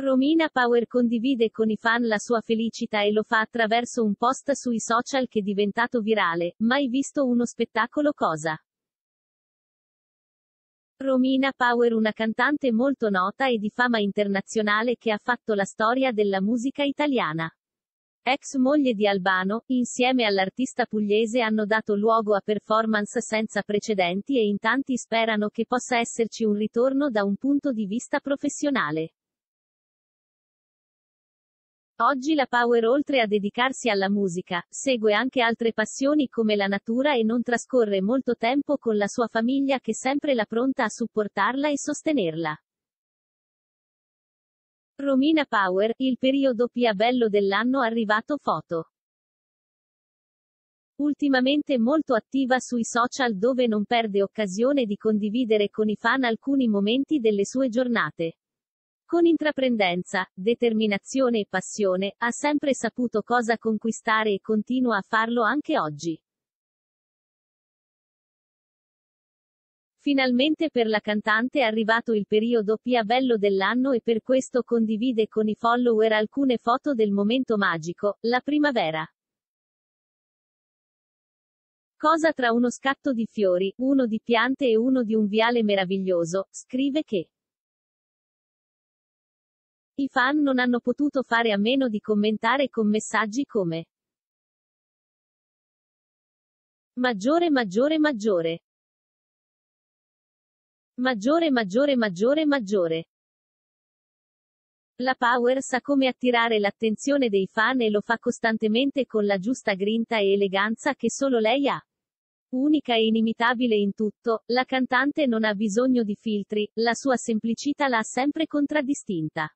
Romina Power condivide con i fan la sua felicità e lo fa attraverso un post sui social che è diventato virale, mai visto uno spettacolo cosa. Romina Power una cantante molto nota e di fama internazionale che ha fatto la storia della musica italiana. Ex moglie di Albano, insieme all'artista pugliese hanno dato luogo a performance senza precedenti e in tanti sperano che possa esserci un ritorno da un punto di vista professionale. Oggi la Power oltre a dedicarsi alla musica, segue anche altre passioni come la natura e non trascorre molto tempo con la sua famiglia che sempre la pronta a supportarla e sostenerla. Romina Power, il periodo più bello dell'anno arrivato foto. Ultimamente molto attiva sui social dove non perde occasione di condividere con i fan alcuni momenti delle sue giornate. Con intraprendenza, determinazione e passione, ha sempre saputo cosa conquistare e continua a farlo anche oggi. Finalmente per la cantante è arrivato il periodo più bello dell'anno e per questo condivide con i follower alcune foto del momento magico, la primavera. Cosa tra uno scatto di fiori, uno di piante e uno di un viale meraviglioso, scrive che i fan non hanno potuto fare a meno di commentare con messaggi come Maggiore maggiore maggiore. Maggiore maggiore maggiore maggiore. La Power sa come attirare l'attenzione dei fan e lo fa costantemente con la giusta grinta e eleganza che solo lei ha. Unica e inimitabile in tutto, la cantante non ha bisogno di filtri, la sua semplicità l'ha sempre contraddistinta.